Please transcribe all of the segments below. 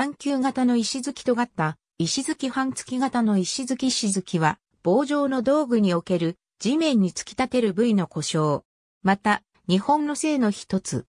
半球型の石突きとがった、石突き半月型の石突き石突きは、棒状の道具における地面に突き立てる部位の故障。また、日本の性の一つ。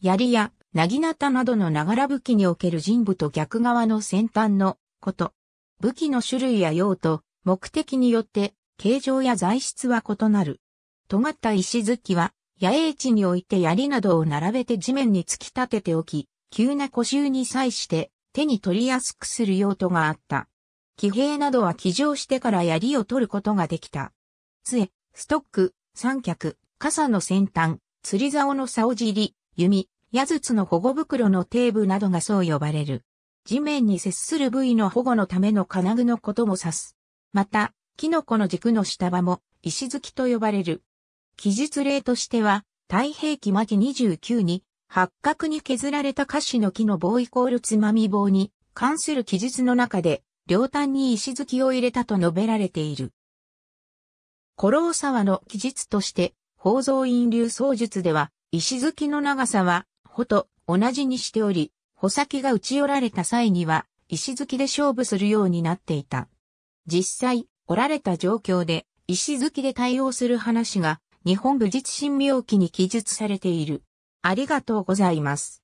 槍や、なぎなたなどのながら武器における人部と逆側の先端のこと。武器の種類や用途、目的によって、形状や材質は異なる。尖った石突きは、野営地において槍などを並べて地面に突き立てておき、急な故障に際して手に取りやすくする用途があった。騎兵などは騎乗してから槍を取ることができた。杖、ストック、三脚、傘の先端、釣り竿の竿尻、弓、矢筒の保護袋の底部などがそう呼ばれる。地面に接する部位の保護のための金具のことも指す。また、キノコの軸の下場も石突きと呼ばれる。記述例としては、太平記末期29に八角に削られた菓子の木の棒イコールつまみ棒に関する記述の中で、両端に石突きを入れたと述べられている。五郎沢の記述として、宝蔵院流創術では、石突きの長さは、ほと同じにしており、穂先が打ち折られた際には、石突きで勝負するようになっていた。実際、折られた状況で、石突きで対応する話が、日本武術神妙記に記述されている。ありがとうございます。